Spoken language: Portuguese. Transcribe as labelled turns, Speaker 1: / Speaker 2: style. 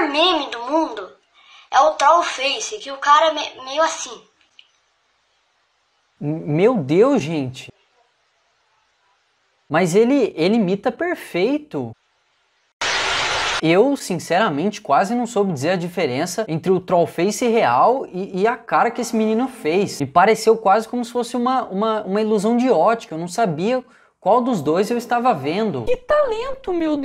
Speaker 1: maior meme do mundo é o Troll Face, que o cara é meio assim.
Speaker 2: Meu Deus, gente. Mas ele, ele imita perfeito. Eu, sinceramente, quase não soube dizer a diferença entre o trollface real e, e, a cara que esse menino fez. Me pareceu quase como se fosse uma, uma, uma ilusão de ótica. Eu não sabia qual dos dois eu estava vendo. Que
Speaker 3: talento, meu Deus!